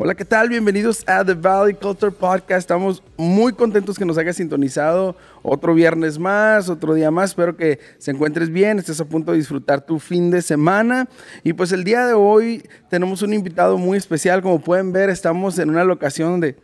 Hola, ¿qué tal? Bienvenidos a The Valley Culture Podcast. Estamos muy contentos que nos hayas sintonizado otro viernes más, otro día más. Espero que se encuentres bien, estés a punto de disfrutar tu fin de semana. Y pues el día de hoy tenemos un invitado muy especial. Como pueden ver, estamos en una locación de...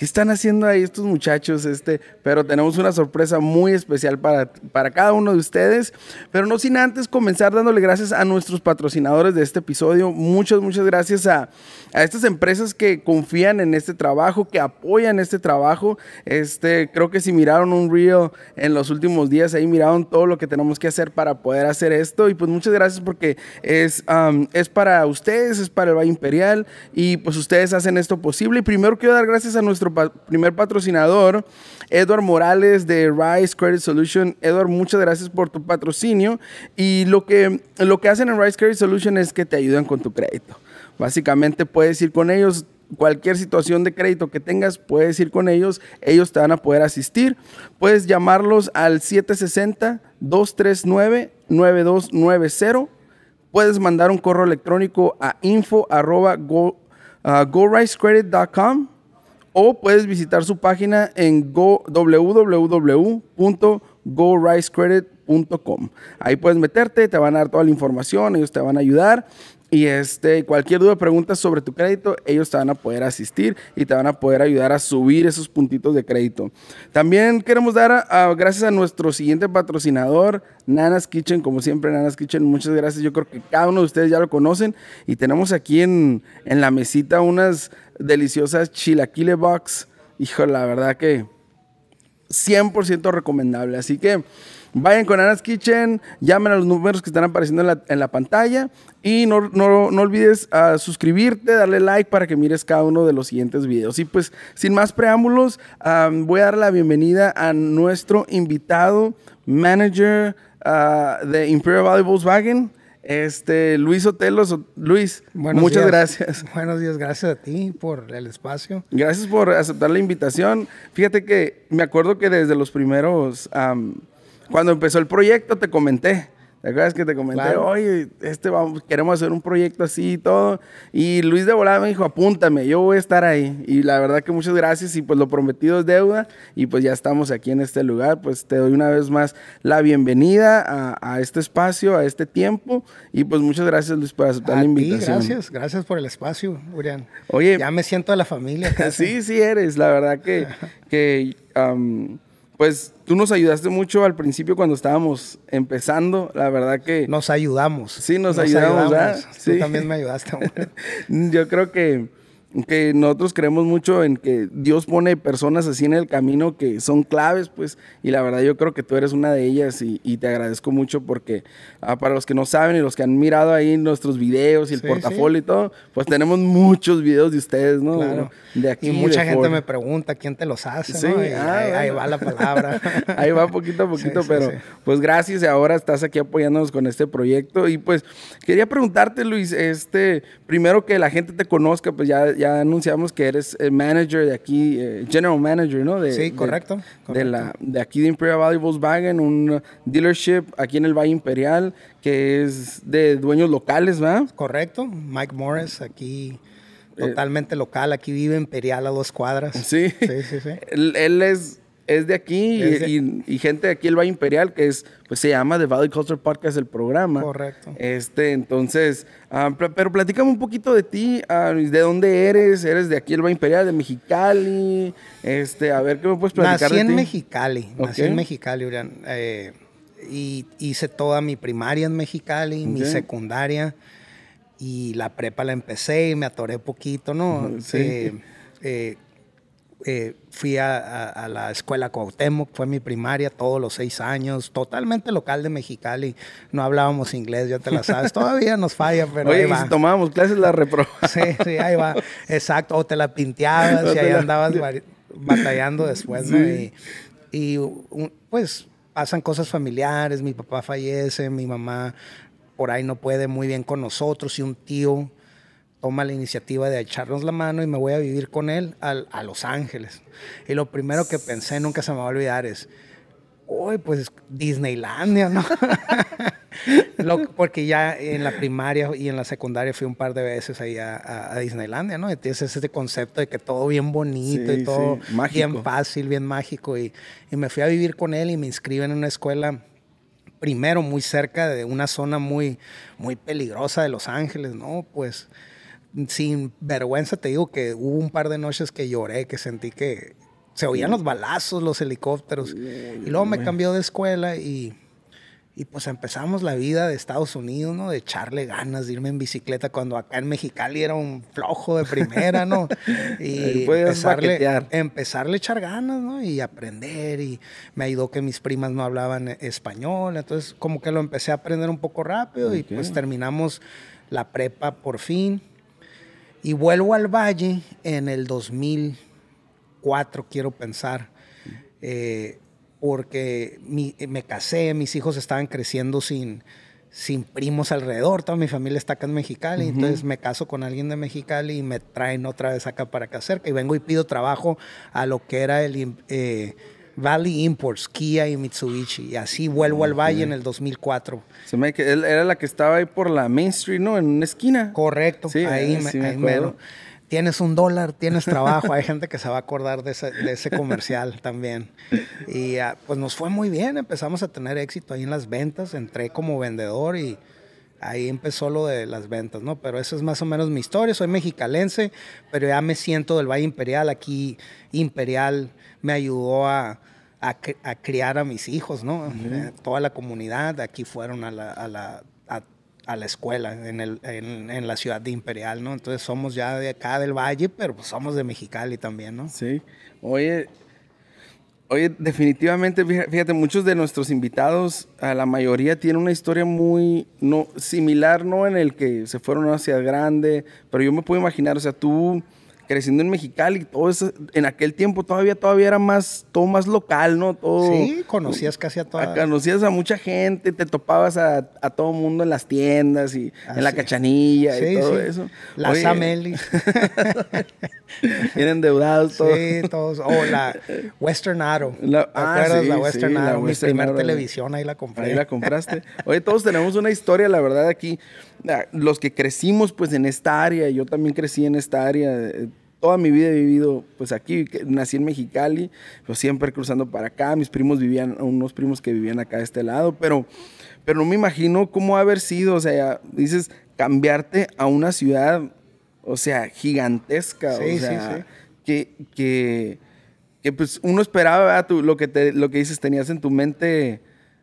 ¿Qué están haciendo ahí estos muchachos? Este, pero tenemos una sorpresa muy especial para, para cada uno de ustedes. Pero no sin antes comenzar dándole gracias a nuestros patrocinadores de este episodio. Muchas, muchas gracias a, estas empresas que confían en este trabajo, que apoyan este trabajo. Este, creo que si miraron un reel en los últimos días, ahí miraron todo lo que tenemos que hacer para poder hacer esto. Y pues muchas gracias porque es, es para ustedes, es para el Valle Imperial. Y pues ustedes hacen esto posible. Y primero quiero dar gracias a nuestro primer patrocinador, Edward Morales de Rise Credit Solution. Edward, muchas gracias por tu patrocinio. Y lo que, lo que hacen en Rise Credit Solution es que te ayudan con tu crédito. Básicamente puedes ir con ellos, cualquier situación de crédito que tengas, puedes ir con ellos, ellos te van a poder asistir. Puedes llamarlos al 760-239-9290. Puedes mandar un correo electrónico a info go, ah, o puedes visitar su página en www.gorisecredit.com. Ahí puedes meterte, te van a dar toda la información, ellos te van a ayudar y este, cualquier duda, pregunta sobre tu crédito, ellos te van a poder asistir y te van a poder ayudar a subir esos puntitos de crédito. También queremos dar gracias a nuestro siguiente patrocinador, Nanas Kitchen, como siempre, Nanas Kitchen, muchas gracias. Yo creo que cada uno de ustedes ya lo conocen y tenemos aquí en, en la mesita unas deliciosas chilaquile box. Hijo, la verdad que 100% recomendable. Así que... Vayan con Anas Kitchen, llamen a los números que están apareciendo en la, pantalla y no, olvides ah, suscribirte, darle like para que mires cada uno de los siguientes videos. Y pues, sin más preámbulos, voy a dar la bienvenida a nuestro invitado, manager ah, de Imperial Valley Volkswagen. Este, Luis Otelos. Luis, muchas gracias. Buenos días, gracias a ti por el espacio. Gracias por aceptar la invitación. Fíjate que me acuerdo que desde los primeros cuando empezó el proyecto te comenté. ¿Te acuerdas que te comenté? Oye, este vamos, queremos hacer un proyecto así y todo. Y Luis de Volada me dijo, apúntame, yo voy a estar ahí. Y la verdad que muchas gracias y pues lo prometido es deuda. Y pues ya estamos aquí en este lugar. Pues te doy una vez más la bienvenida a, este espacio, a este tiempo. Y pues muchas gracias Luis por aceptar la invitación. Ti, gracias, gracias por el espacio, Urián. Oye. Ya me siento a la familia. sí, sí eres. La verdad que, que pues tú nos ayudaste mucho al principio cuando estábamos empezando, la verdad que... Nos ayudamos. Sí, nos, ayudamos, Tú también me ayudaste. Yo creo que que nosotros creemos mucho en que Dios pone personas así en el camino que son claves, pues, y la verdad yo creo que tú eres una de ellas y, te agradezco mucho porque ah, para los que no saben y los que han mirado ahí nuestros videos y el portafolio y todo, pues tenemos muchos videos de ustedes, ¿no? Y mucha gente me pregunta quién te los hace, ah, ahí, va la palabra. ahí va poquito a poquito, pero pues gracias y ahora estás aquí apoyándonos con este proyecto y pues quería preguntarte, Luis, este, primero que la gente te conozca, pues ya ya anunciamos que eres el manager de aquí, eh, general manager, ¿no? sí, correcto. De, la, de aquí de Imperial Valley Volkswagen, un dealership aquí en el Valle Imperial que es de dueños locales, ¿verdad? Correcto. Mike Morris aquí eh, totalmente local. Aquí vive Imperial a dos cuadras. Sí. Sí, sí, él, es es de aquí Y, gente de aquí, el Valle Imperial, que es, pues se llama The Valley Culture Podcast el programa. Correcto. Este, entonces, ah, pero platícame un poquito de ti, ah, de dónde eres, eres de aquí, el Valle Imperial, de Mexicali, este, a ver qué me puedes platicar. Nací en Mexicali, nací en Mexicali, Urián. Eh, y hice toda mi primaria en Mexicali, mi secundaria y la prepa la empecé y me atoré poquito, ¿no? Sí. Eh, eh, eh, fui a, la escuela Cuauhtémoc, fue mi primaria todos los seis años, totalmente local de Mexicali, no hablábamos inglés, ya te la sabes, todavía nos falla, pero Oye, ahí Si tomábamos clases la reprobamos. Sí, sí, ahí va, exacto, o te la pinteabas y ahí andabas batallando después, Y, y pues pasan cosas familiares, mi papá fallece, mi mamá por ahí no puede muy bien con nosotros y un tío toma la iniciativa de echarnos la mano y me voy a vivir con él a Los Ángeles. Y lo primero que pensé, nunca se me va a olvidar, es, uy, pues Disneylandia, ¿no? lo, porque ya en la primaria y en la secundaria fui un par de veces ahí a, Disneylandia, ¿no? Entonces ese concepto de que todo bien bonito y todo bien fácil, bien mágico. Y, y me fui a vivir con él y me inscriben en una escuela primero muy cerca de una zona muy, muy peligrosa de Los Ángeles, ¿no? Pues sin vergüenza te digo que hubo un par de noches que lloré, que sentí que se oían los balazos, los helicópteros. Y luego me cambió de escuela y, y pues empezamos la vida de Estados Unidos, ¿no? De echarle ganas, de irme en bicicleta cuando acá en Mexicali era un flojo de primera, ¿no? Y empezarle, empezarle a echar ganas, ¿no? Y aprender. Y me ayudó que mis primas no hablaban español. Entonces como que lo empecé a aprender un poco rápido y pues terminamos la prepa por fin y vuelvo al Valle en el 2004, quiero pensar, eh, porque me casé, mis hijos estaban creciendo sin, sin primos alrededor, toda mi familia está acá en Mexicali, entonces me caso con alguien de Mexicali y me traen otra vez acá para acá cerca y vengo y pido trabajo a lo que era el... Eh, Valley Imports, Kia y Mitsubishi. Y así vuelvo al Valle en el 2004. era la que estaba ahí por la Main Street, ¿no? En una esquina. Correcto, ahí, eh, me, ahí Tienes un dólar, tienes trabajo. Hay gente que se va a acordar de ese, comercial también. Y ah, pues nos fue muy bien. Empezamos a tener éxito ahí en las ventas. Entré como vendedor y ahí empezó lo de las ventas, ¿no? Pero esa es más o menos mi historia. Soy mexicalense, pero ya me siento del Valle Imperial. Aquí Imperial me ayudó a, a, criar a mis hijos, ¿no? Eh, toda la comunidad aquí fueron a la, a la, a, la escuela en, el, en, la ciudad de Imperial, ¿no? Entonces somos ya de acá del Valle, pero pues somos de Mexicali también, ¿no? Sí. Oye, Oye, definitivamente, fíjate, muchos de nuestros invitados, a la mayoría tienen una historia muy no, similar, ¿no? En el que se fueron hacia grande, pero yo me puedo imaginar, o sea, tú creciendo en Mexicali, todo eso, en aquel tiempo todavía, todavía era más, todo más local, ¿no? Todo, sí, conocías casi a toda. Conocías a mucha gente, te topabas a, todo mundo en las tiendas y en la cachanilla y todo eso. Las Amelis. Vienen endeudados todos. Sí, todos. O la Western Arrow. ah, la Western Arrow, la mi televisión, ahí la compré. Ahí la compraste. Oye, todos tenemos una historia, la verdad, aquí. Ah, los que crecimos pues en esta área, yo también crecí en esta área, eh, toda mi vida he vivido pues aquí, nací en Mexicali, pues, siempre cruzando para acá, mis primos vivían, unos primos que vivían acá de este lado, pero, pero no me imagino cómo haber sido, o sea, dices, cambiarte a una ciudad, o sea, gigantesca, o sea, que... que que pues uno esperaba lo que te, lo que dices tenías en tu mente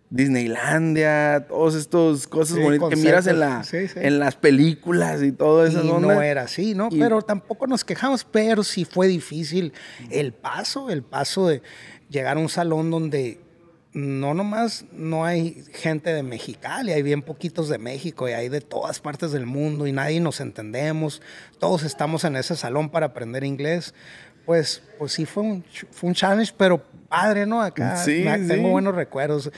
Disneylandia, todos estos cosas bonitas que miras en, la, en las películas y todo eso. No era así, ¿no? Pero tampoco nos quejamos, pero sí fue difícil el paso, el paso de llegar a un salón donde no nomás no hay gente de Mexicali, hay bien poquitos de México y hay de todas partes del mundo y nadie nos entendemos, todos estamos en ese salón para aprender inglés, pues, pues sí fue un, fue un challenge, pero padre, ¿no? Acá tengo buenos recuerdos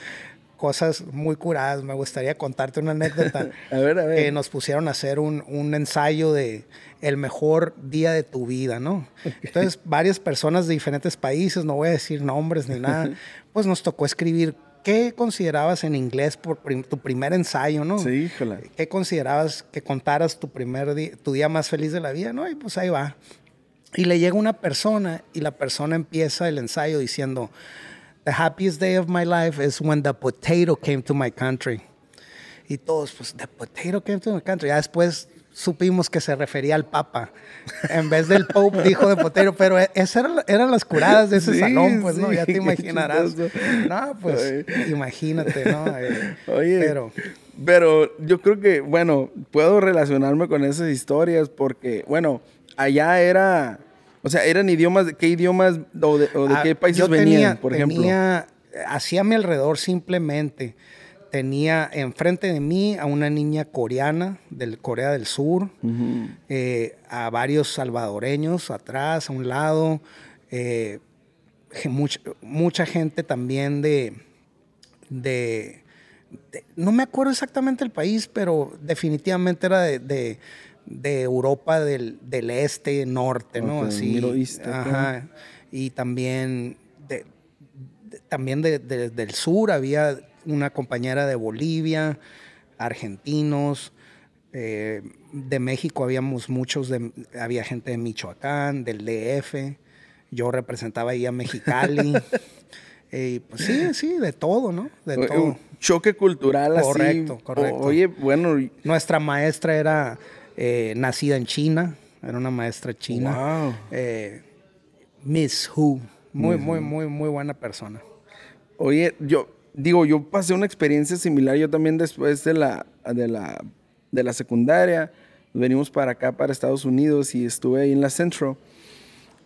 cosas muy curadas. Me gustaría contarte una anécdota. a ver, a ver. Que nos pusieron a hacer un, un, ensayo de el mejor día de tu vida, ¿no? Entonces, varias personas de diferentes países, no voy a decir nombres ni nada, pues nos tocó escribir ¿qué considerabas en inglés por tu primer ensayo, no? Sí, híjole. ¿Qué considerabas que contaras tu primer día, tu día más feliz de la vida, no? Y pues ahí va. Y le llega una persona y la persona empieza el ensayo diciendo, The happiest day of my life is when the potato came to my country. Y todos, pues, the potato came to my country. Ya después supimos que se refería al Papa. En vez del Pope dijo de Potero, pero e-, esas eran, las curadas de ese sí, salón, pues, ¿no? Ya te imaginarás. No, pues, imagínate, ¿no? Eh, Oye, pero... pero yo creo que, bueno, puedo relacionarme con esas historias porque, bueno, allá era o sea, ¿eran idiomas, de qué idiomas o de, ah, qué países venían, por ejemplo? Tenía, hacia mi alrededor simplemente, tenía enfrente de mí a una niña coreana del Corea del Sur, eh, a varios salvadoreños atrás, a un lado, eh, mucha, gente también de, de, no me acuerdo exactamente el país, pero definitivamente era de de Europa del, del este, norte, ¿no? Así. ajá. Y también, de, también de, del sur había una compañera de Bolivia, argentinos. Eh, de México habíamos muchos, de, había gente de Michoacán, del DF. Yo representaba ahí a Mexicali. pues sí, sí, de todo, ¿no? De todo. Un choque cultural así. Correcto, correcto. Oye, bueno. Nuestra maestra era eh, nacida en China, era una maestra china. Wow. Eh, Miss Hu. muy, muy, muy, muy buena persona. Oye, yo digo, yo pasé una experiencia similar, yo también después de la, de la, de la secundaria, venimos para acá, para Estados Unidos, y estuve ahí en la Centro.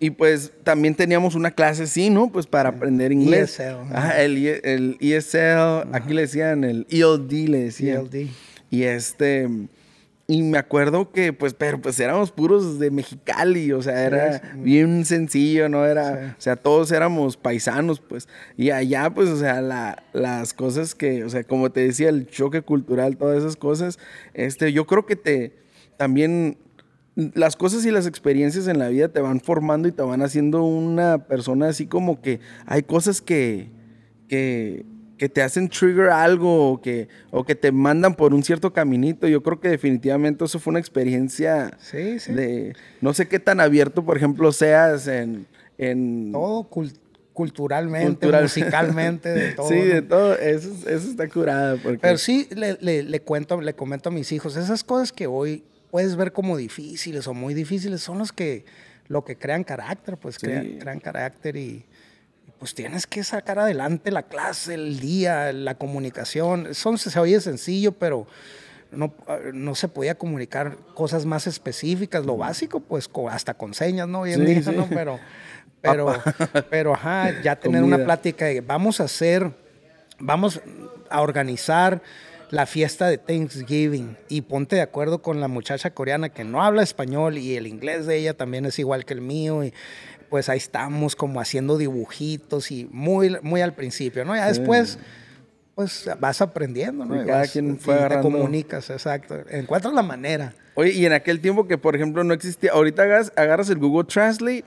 Y pues también teníamos una clase, sí, ¿no? Pues para eh, aprender inglés. ESL. el, e, el ESL, aquí le decían el ELD, le decían. E y este, y me acuerdo que, pues, pero pues éramos puros de Mexicali, o sea, era bien sencillo, ¿no? Era, o sea, todos éramos paisanos, pues. Y allá, pues, o sea, las cosas que, o sea, como te decía, el choque cultural, todas esas cosas, este, yo creo que te, también, las cosas y las experiencias en la vida te van formando y te van haciendo una persona así como que hay cosas que, que que te hacen trigger algo o que, o que te mandan por un cierto caminito. Yo creo que definitivamente eso fue una experiencia de no sé qué tan abierto, por ejemplo, seas en... en todo culturalmente, musicalmente, de todo. Sí, de todo. Eso, está curado. Pero sí, le, cuento, le comento a mis hijos, esas cosas que hoy puedes ver como difíciles o muy difíciles son los que, lo que crean carácter, pues crean carácter y pues tienes que sacar adelante la clase, el día, la comunicación. Son, se oye sencillo, pero no, no se podía comunicar cosas más específicas, lo básico, pues hasta con señas, ¿no? Y Pero, pero, pero, ajá, ya tener una plática de vamos a hacer, vamos a organizar la fiesta de Thanksgiving y ponte de acuerdo con la muchacha coreana que no habla español y el inglés de ella también es igual que el mío y pues ahí estamos como haciendo dibujitos y muy, muy al principio, ¿no? Ya después pues vas aprendiendo, ¿no? Y cada quien Te comunicas, exacto. Encuentras la manera. Oye, y en aquel tiempo que, por ejemplo, no existía, ahorita agarras, agarras el Google Translate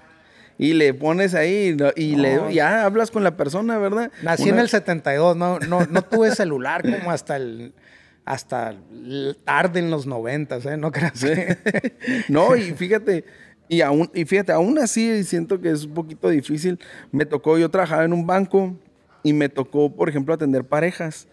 y le pones ahí y, le, ya hablas con la persona, ¿verdad? Nací en el 72, no, no, tuve celular como hasta el hasta tarde en los 90, ¿eh? No creas no, y fíjate y, aún, y fíjate, aún así siento que es un poquito difícil. Me tocó, yo trabajaba en un banco y me tocó, por ejemplo, atender parejas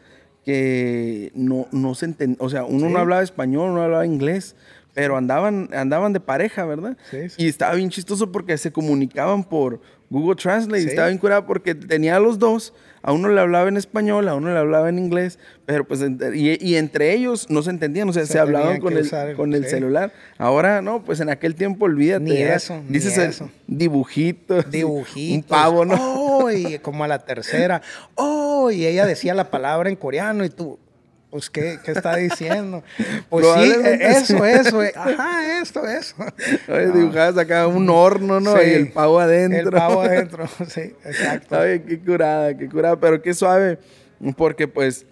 que no, no se entendían. O sea, uno no hablaba español, no hablaba inglés, pero andaban, andaban de pareja, ¿verdad? Y estaba bien chistoso porque se comunicaban por, Google Translate. Estaba en porque tenía a los dos. A uno le hablaba en español, a uno le hablaba en inglés, pero pues y, entre ellos no se entendían, o sea, se, hablaban con, el, celular. Ahora no, pues en aquel tiempo olvídate. Ni eso, ni dices eso. dibujitos. Dibujitos. Un pavo, ¿no? Oh, como a la tercera. Oh, y ella decía la palabra en coreano y tú, pues, ¿qué, está diciendo? Pues sí, e, eso, eso, eh. ajá, esto, eso. Oye, dibujabas acá un horno, ¿no? y el pavo adentro. El pavo adentro, sí, exacto. Oye, qué curada, qué curada, pero qué suave, porque pues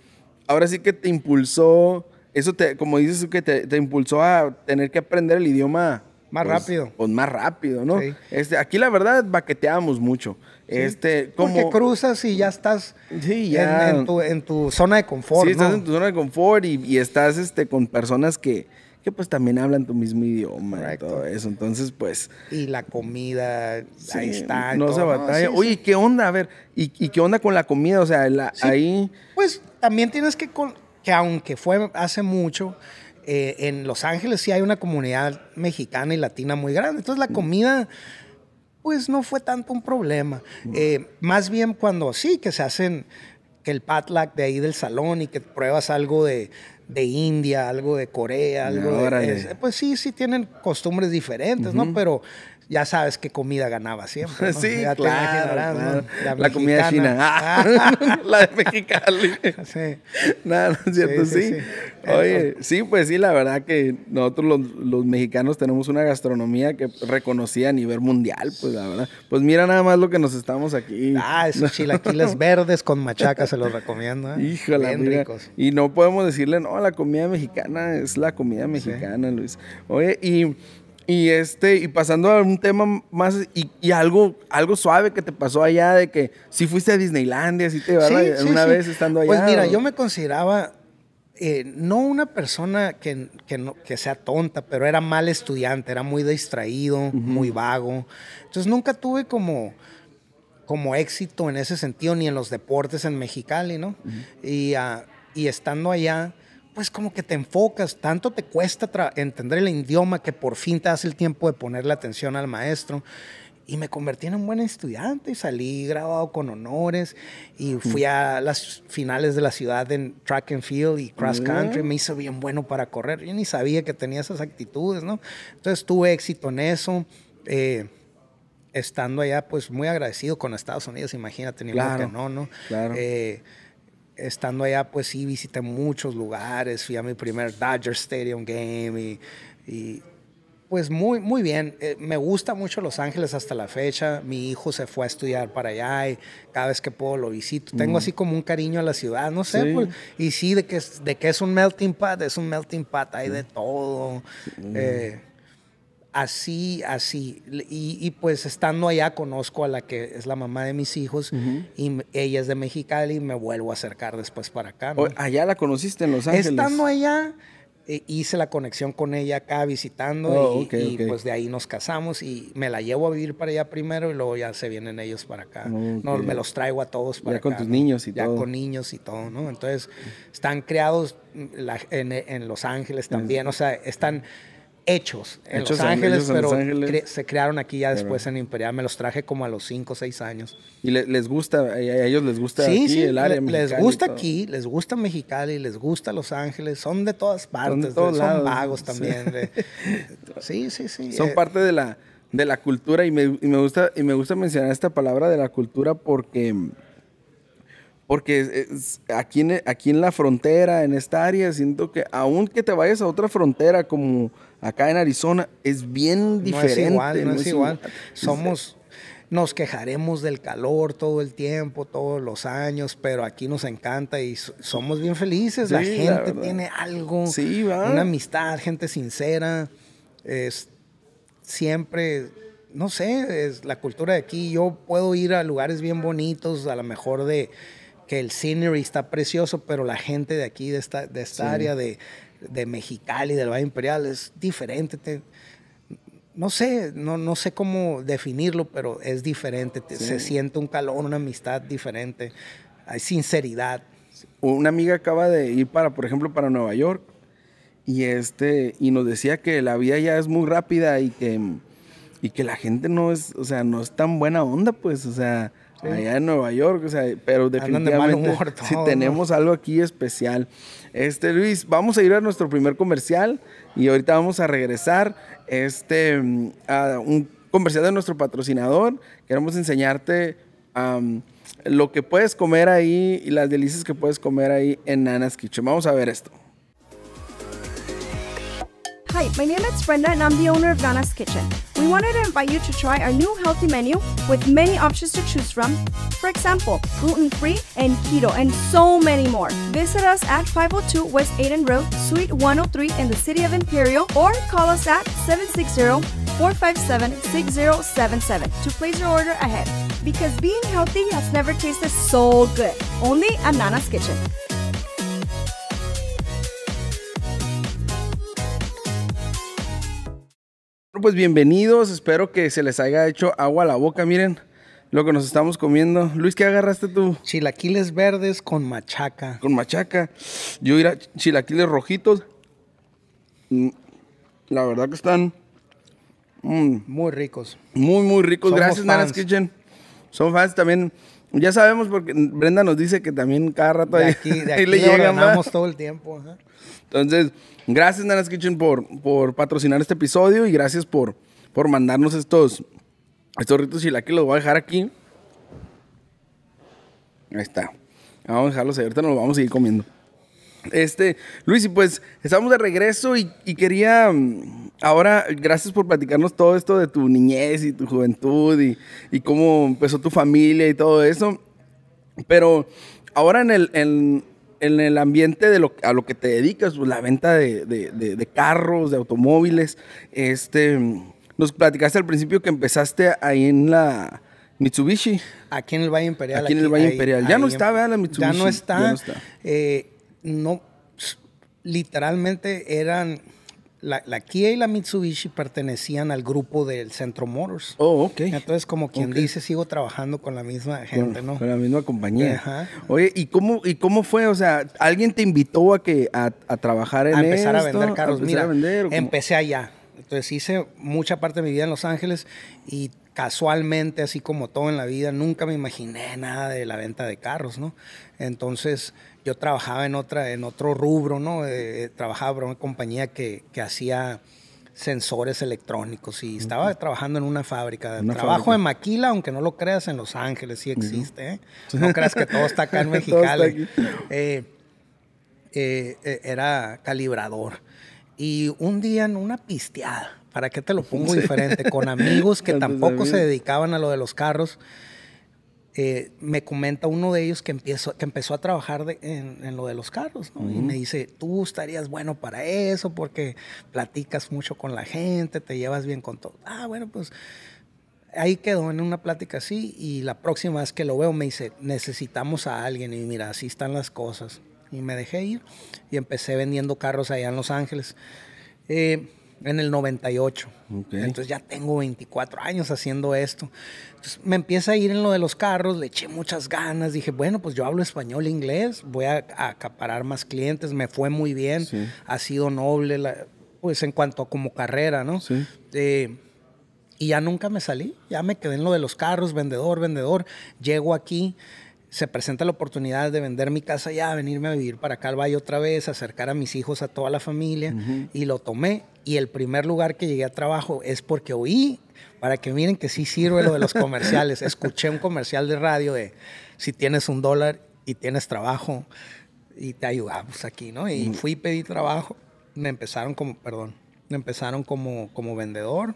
ahora sí que te impulsó, eso te, como dices que te, impulsó a tener que aprender el idioma. Más pues, rápido. Pues más rápido, ¿no? Este, aquí la verdad baqueteábamos mucho. Este, Porque cruzas y ya estás En, tu, zona de confort. Sí, estás en tu zona de confort y, estás este, con personas que, pues también hablan tu mismo idioma y todo eso. Entonces, pues. Y la comida, ahí está. No se batalla. Oye, ¿qué onda? A ver, ¿y, qué onda con la comida? O sea, ahí. Pues también tienes que, que aunque fue hace mucho, eh, en Los Ángeles sí hay una comunidad mexicana y latina muy grande. Entonces la mm. comida pues no fue tanto un problema. Eh, más bien cuando sí, que se hacen que el patlac de ahí del salón y que pruebas algo de, India, algo de Corea, algo de, eh, pues sí, sí tienen costumbres diferentes, ¿no? Pero ya sabes qué comida ganaba siempre. Sí, La, comida china. Ah, la de Mexicali. Sí. Nada, no es cierto, sí. Eh, Oye, sí, pues sí, la verdad que nosotros los, mexicanos tenemos una gastronomía que reconocida a nivel mundial, pues la verdad. Pues mira nada más lo que nos estamos aquí. Ah, esos chilaquiles verdes con machaca se los recomiendo. ¿eh? Híjole, ricos. Y no podemos decirle, no, la comida mexicana es la comida mexicana, Luis. Oye, y y este, y pasando a un tema más, y, algo, algo suave que te pasó allá, de que si fuiste a Disneylandia, si te una vez estando pues allá. Pues mira, yo me consideraba eh, no una persona que, que, sea tonta, pero era mal estudiante, era muy distraído, muy vago. Entonces nunca tuve como, como éxito en ese sentido, ni en los deportes en Mexicali, ¿no? y, ah, y estando allá, pues como que te enfocas, tanto te cuesta entender el idioma que por fin te das el tiempo de poner la atención al maestro. Y me convertí en un buen estudiante y salí grabado con honores y fui a las finales de la ciudad en track and field y cross mm. country. Me hizo bien bueno para correr. Yo ni sabía que tenía esas actitudes, ¿no? Entonces tuve éxito en eso. Eh, estando allá, pues muy agradecido con Estados Unidos, imagínate, ni no, ¿no? Eh, estando allá, pues sí visité muchos lugares, fui a mi primer Dodger Stadium game y, pues muy, muy bien. Eh, me gusta mucho Los Ángeles hasta la fecha. Mi hijo se fue a estudiar para allá y cada vez que puedo lo visito. Tengo mm. así como un cariño a la ciudad, no sé. Pues, y sí, de que, es, de que es un melting pot, es un melting pot, hay de mm. todo. Mm. Eh, así, así. Y, pues estando allá conozco a la que es la mamá de mis hijos y ella es de Mexicali y me vuelvo a acercar después para acá. allá la conociste en Los Ángeles. Estando allá eh, hice la conexión con ella acá visitando y, oh, pues de ahí nos casamos y me la llevo a vivir para allá primero y luego ya se vienen ellos para acá. No, me los traigo a todos para acá. Ya con tus niños y todo. Ya con niños y todo, ¿no? Entonces están creados mm, en, en, Los Ángeles también, o sea, están hechos en Los Ángeles, pero se crearon aquí ya después en Imperial. Me los traje como a los 5 o 6 años. ¿Y les gusta, a ellos les gusta sí, aquí sí, el área Les gusta aquí, les gusta Mexicali, les gusta Los Ángeles, son de todas partes, son, todos vagos también. Sí. sí, sí, Son eh. parte de la, de la cultura y me, me, gusta, y me gusta mencionar esta palabra de la cultura porque porque aquí, en, aquí en la frontera, en esta área, siento que aun que te vayas a otra frontera como acá en Arizona, es bien diferente. No es igual, no, es, igual. Somos, nos quejaremos del calor todo el tiempo, todos los años, pero aquí nos encanta y somos bien felices. la gente tiene algo, una amistad, gente sincera. siempre, no sé, es la cultura de aquí. Yo puedo ir a lugares bien bonitos, a lo mejor de que el scenery está precioso, pero la gente de aquí, de esta, de esta área de, de Mexicali, del Valle Imperial, es diferente. no sé, no, no sé cómo definirlo, pero es diferente. Se siente un calor, una amistad diferente. Hay sinceridad. Una amiga acaba de ir para, por ejemplo, para Nueva York y, este, y nos decía que la vida ya es muy rápida y que, y que la gente no es, o sea, no es tan buena onda, pues, o sea, Allá en Nueva York, o sea, pero definitivamente si tenemos algo aquí especial. Este Luis, vamos a ir a nuestro primer comercial y ahorita vamos a regresar este, a un comercial de nuestro patrocinador. Queremos enseñarte lo que puedes comer ahí y las delicias que puedes comer ahí en Nana's Kitchen. Vamos a ver esto. Hi, my name is Brenda and I'm the owner of Nana's Kitchen. we wanted to invite you to try our new healthy menu with many options to choose from, for example, gluten free and keto, and so many more. Visit us at 502 West Aiden Road, Suite 103 in the city of Imperial, or call us at 760 457 6077 to place your order ahead. Because being healthy has never tasted so good. Only at Nana's Kitchen. Pues bienvenidos, espero que se les haya hecho agua a la boca, miren lo que nos estamos comiendo. Luis, ¿qué agarraste tú? Chilaquiles verdes con machaca. Con machaca. Yo iré chilaquiles rojitos. Mm, la verdad que están mm, muy ricos. Muy, muy ricos. Gracias, Nanas Kitchen. Son fans también. Ya sabemos porque Brenda nos dice que también cada rato de aquí, de aquí todo el tiempo. Entonces, gracias Nanas Kitchen por, por patrocinar este episodio y gracias por, por mandarnos estos, estos ritos que Los voy a dejar aquí. Ahí está. Vamos a dejarlos ahí. Ahorita nos vamos a seguir comiendo. Este, Luis, y pues estamos de regreso y, quería, mm, ahora, gracias por platicarnos todo esto de tu niñez y tu juventud y, cómo empezó tu familia y todo eso. Pero ahora en el, en, el ambiente de lo, a lo que te dedicas, pues, la venta de, carros, de automóviles, este, nos platicaste al principio que empezaste ahí en la... Mitsubishi. Aquí en el Valle Imperial. Aquí, en el Valle Imperial. Ya no está, en La Mitsubishi. Ya no está. Ya no está. Eh, no, literalmente eran, la, Kia y la Mitsubishi pertenecían al grupo del Centro Motors. Oh, ok. Entonces, como quien dice, sigo trabajando con la misma gente, ¿no? Con la misma compañía. Oye, ¿y cómo, ¿y cómo fue? O sea, ¿alguien te invitó a que a, trabajar en A empezar a vender carros. Mira, empecé allá. Entonces hice mucha parte de mi vida en Los Ángeles y casualmente, así como todo en la vida, nunca me imaginé nada de la venta de carros, ¿no? Entonces yo trabajaba en, otra, en otro rubro, ¿no? Eh, eh, trabajaba para una compañía que, hacía sensores electrónicos y estaba trabajando en una fábrica. Trabajo en Maquila, aunque no lo creas, en Los Ángeles sí existe. ¿eh? No creas que todo está acá en Mexicali. era calibrador. Y un día en una pisteada, ¿para qué te lo pongo diferente? Con amigos que tampoco se dedicaban a lo de los carros eh, me comenta uno de ellos que empezó, que empezó a trabajar en, lo de los carros, Y me dice, tú estarías bueno para eso porque platicas mucho con la gente, te llevas bien con todo. Ah, bueno, pues ahí quedó en una plática así y la próxima vez que lo veo me dice, necesitamos a alguien y mira, así están las cosas. Y me dejé ir y empecé vendiendo carros allá en Los Ángeles. Eh, en el 98. Entonces ya tengo 24 años haciendo esto. Entonces me empieza a ir en lo de los carros, le eché muchas ganas, dije, bueno, pues yo hablo español e inglés, voy a, acaparar más clientes, me fue muy bien, ha sido noble, pues en cuanto a como carrera, ¿no? Eh, y ya nunca me salí, ya me quedé en lo de los carros, vendedor, vendedor, llego aquí se presenta la oportunidad de vender mi casa ya, venirme a vivir para acá al valle otra vez, acercar a mis hijos a toda la familia y lo tomé. Y el primer lugar que llegué a trabajo es porque oí, para que miren que sí sirve lo de los comerciales, escuché un comercial de radio de si tienes un dólar y tienes trabajo y te ayudamos aquí, ¿no? Y mm. fui y pedí trabajo, me empezaron como, perdón, me empezaron como, como vendedor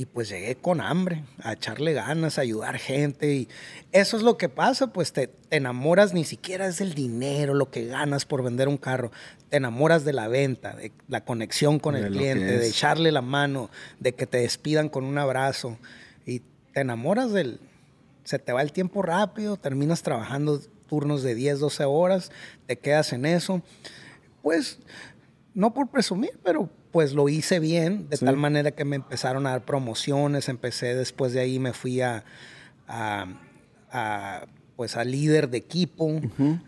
y pues llegué con hambre, a echarle ganas, a ayudar gente. Y eso es lo que pasa, pues te, enamoras ni siquiera es del dinero, lo que ganas por vender un carro. Te enamoras de la venta, de la conexión con el cliente, de echarle la mano, de que te despidan con un abrazo. Y te enamoras del... Se te va el tiempo rápido, terminas trabajando turnos de 10, 12 horas, te quedas en eso. Pues, no por presumir, pero pues lo hice bien, de tal manera que me empezaron a dar promociones, empecé después de ahí me fui a, pues a líder de equipo,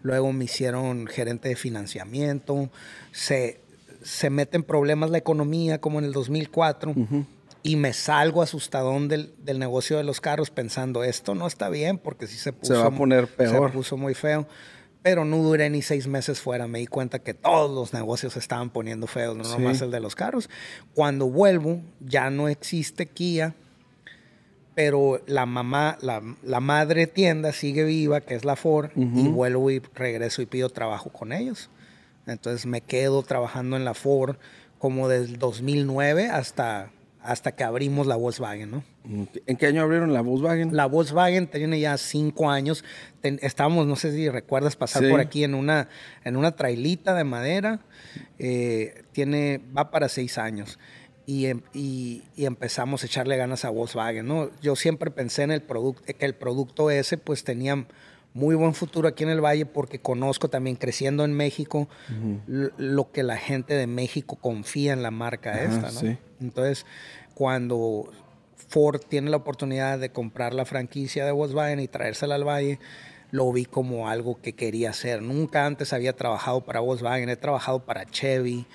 luego me hicieron gerente de financiamiento, se, se mete en problemas la economía como en el 2004 y me salgo asustadón del, negocio de los carros pensando, esto no está bien porque si se Se puso muy feo. Pero no duré ni seis meses fuera. Me di cuenta que todos los negocios estaban poniendo feos, no nomás el de los carros. Cuando vuelvo, ya no existe Kia, pero la mamá, la, madre tienda sigue viva, que es la Ford, y vuelvo y regreso y pido trabajo con ellos. Entonces me quedo trabajando en la Ford como del 2009 hasta hasta que abrimos la Volkswagen, ¿no? ¿En qué año abrieron la Volkswagen? La Volkswagen tiene ya cinco años. estábamos, no sé si recuerdas, pasar por aquí en una, en una trailita de madera. Eh, tiene, va para seis años. Em, y, empezamos a echarle ganas a Volkswagen, ¿no? Yo siempre pensé en el producto, eh, que el producto ese pues tenía muy buen futuro aquí en el Valle porque conozco también creciendo en México lo, que la gente de México confía en la marca esta, ¿no? Entonces, cuando Ford tiene la oportunidad de comprar la franquicia de Volkswagen y traérsela al valle, lo vi como algo que quería hacer. Nunca antes había trabajado para Volkswagen, he trabajado para Chevy,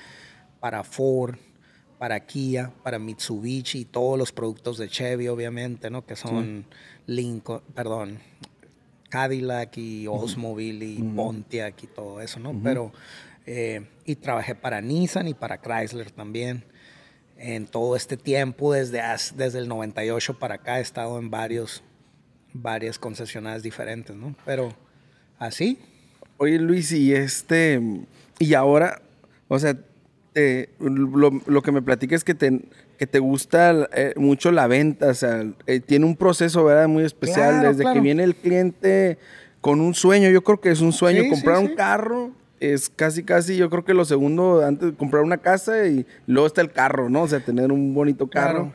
para Ford, para Kia, para Mitsubishi y todos los productos de Chevy, obviamente, ¿no? Que son Lincoln, perdón, Cadillac y Oldsmobile y Pontiac y todo eso, ¿no? Pero, eh, y trabajé para Nissan y para Chrysler también en todo este tiempo, desde, desde el 98 para acá, he estado en varios, varias concesionadas diferentes, ¿no? Pero así. Oye, Luis, y este, y ahora, o sea, lo, que me platica es que te, que te gusta eh, mucho la venta, o sea, eh, tiene un proceso, ¿verdad? Muy especial, desde que viene el cliente con un sueño, yo creo que es un sueño, comprar un carro es casi, casi, yo creo que lo segundo, antes de comprar una casa y luego está el carro, ¿no? O sea, tener un bonito carro.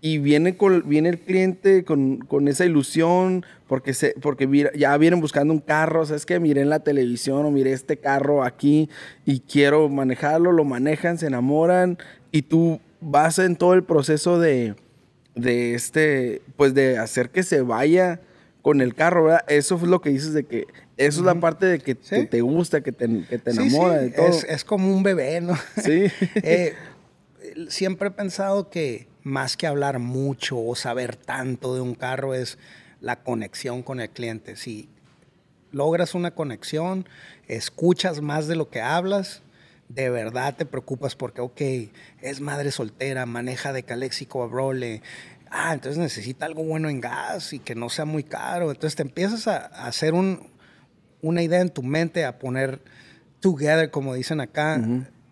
Y viene, con, viene el cliente con, esa ilusión, porque, porque ya vienen buscando un carro, o sea, es que miré en la televisión o miré este carro aquí y quiero manejarlo, lo manejan, se enamoran y tú vas en todo el proceso de, de este, pues de hacer que se vaya con el carro, ¿verdad? Eso es lo que dices de que eso es la parte de que te, gusta, que te, enamora de todo. Es, como un bebé, ¿no? Sí. Eh, siempre he pensado que más que hablar mucho o saber tanto de un carro es la conexión con el cliente. Si logras una conexión, escuchas más de lo que hablas, de verdad te preocupas porque, ok, es madre soltera, maneja de Calexico a Brole, ah, entonces necesita algo bueno en gas y que no sea muy caro. Entonces te empiezas a hacer un, una idea en tu mente a poner together, como dicen acá.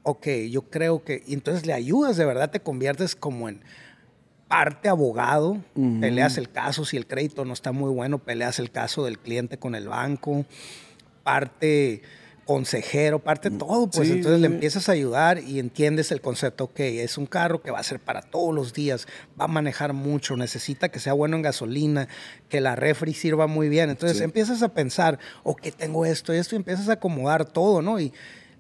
Ok, yo creo que. entonces le ayudas, de verdad te conviertes como en parte abogado, peleas el caso, si el crédito no está muy bueno, peleas el caso del cliente con el banco, parte consejero, parte de mm, todo, pues entonces le empiezas a ayudar y entiendes el concepto, que es un carro que va a ser para todos los días, va a manejar mucho, necesita que sea bueno en gasolina, que la refri sirva muy bien, entonces empiezas a pensar, o ok, tengo esto, esto, y empiezas a acomodar todo, ¿no? Y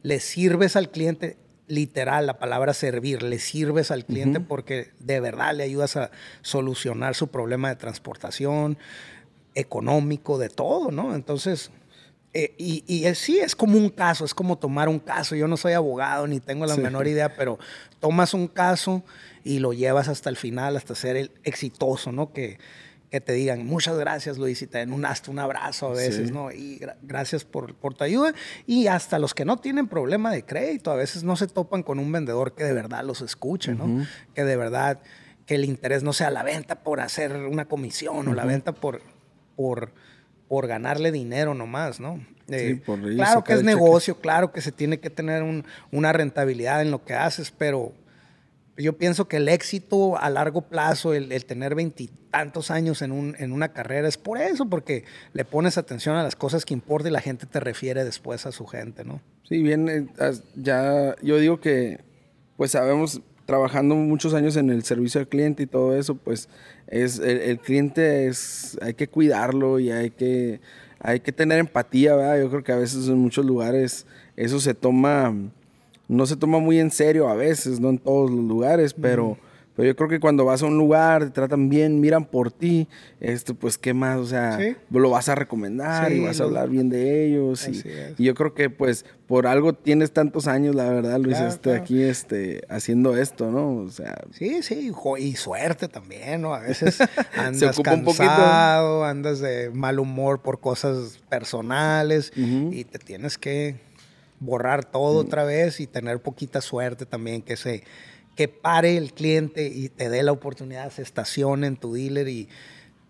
le sirves al cliente, literal, la palabra servir, le sirves al cliente porque de verdad le ayudas a solucionar su problema de transportación, económico, de todo, ¿no? Entonces eh, y, sí, es como un caso, es como tomar un caso. Yo no soy abogado ni tengo la menor idea, pero tomas un caso y lo llevas hasta el final, hasta ser el exitoso, ¿no? Que, te digan muchas gracias, Luis, y te den un, hasta un abrazo a veces, ¿no? Y gracias por, por tu ayuda. Y hasta los que no tienen problema de crédito, a veces no se topan con un vendedor que de verdad los escuche, ¿no? Que de verdad, que el interés no sea la venta por hacer una comisión o la venta por... por por ganarle dinero nomás, ¿no? sí, eh, por claro que es negocio, claro que se tiene que tener una rentabilidad en lo que haces, pero yo pienso que el éxito a largo plazo, el, tener veintitantos años en, una carrera, es por eso, porque le pones atención a las cosas que importan y la gente te refiere después a su gente, ¿no? Sí, bien, eh, ya yo digo que pues sabemos trabajando muchos años en el servicio al cliente y todo eso, pues es el, cliente es hay que cuidarlo y hay que hay que tener empatía, ¿verdad? Yo creo que a veces en muchos lugares eso se toma no se toma muy en serio a veces, no en todos los lugares, pero pero yo creo que cuando vas a un lugar, te tratan bien, miran por ti, Esto, pues qué más, o sea, lo vas a recomendar y vas a hablar bien de ellos. Y, yo creo que pues por algo tienes tantos años, la verdad, Luis, este, aquí este, haciendo esto, ¿no? O sea. Sí, sí, y suerte también, ¿no? A veces andas cansado, un andas de mal humor por cosas personales y te tienes que borrar todo mm. otra vez y tener poquita suerte también que se que pare el cliente y te dé la oportunidad, se estacione en tu dealer y,